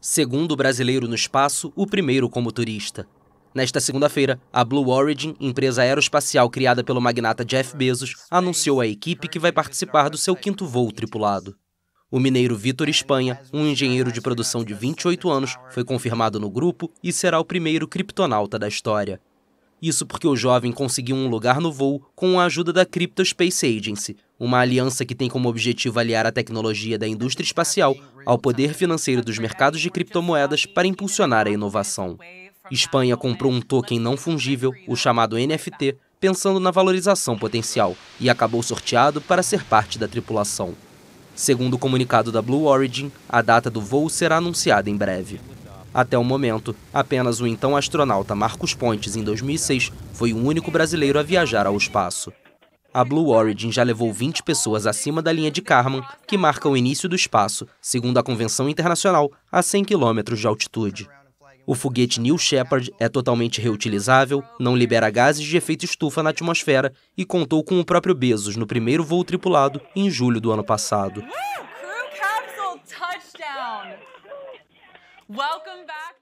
segundo brasileiro no espaço, o primeiro como turista. Nesta segunda-feira, a Blue Origin, empresa aeroespacial criada pelo magnata Jeff Bezos, anunciou à equipe que vai participar do seu quinto voo tripulado. O mineiro Vitor Espanha, um engenheiro de produção de 28 anos, foi confirmado no grupo e será o primeiro criptonauta da história. Isso porque o jovem conseguiu um lugar no voo com a ajuda da Crypto Space Agency, uma aliança que tem como objetivo aliar a tecnologia da indústria espacial ao poder financeiro dos mercados de criptomoedas para impulsionar a inovação. Espanha comprou um token não fungível, o chamado NFT, pensando na valorização potencial, e acabou sorteado para ser parte da tripulação. Segundo o comunicado da Blue Origin, a data do voo será anunciada em breve. Até o momento, apenas o então astronauta Marcos Pontes, em 2006, foi o único brasileiro a viajar ao espaço. A Blue Origin já levou 20 pessoas acima da linha de Kármán, que marca o início do espaço, segundo a Convenção Internacional, a 100 km de altitude. O foguete New Shepard é totalmente reutilizável, não libera gases de efeito estufa na atmosfera e contou com o próprio Bezos no primeiro voo tripulado em julho do ano passado. Crew capsule touchdown! Welcome back.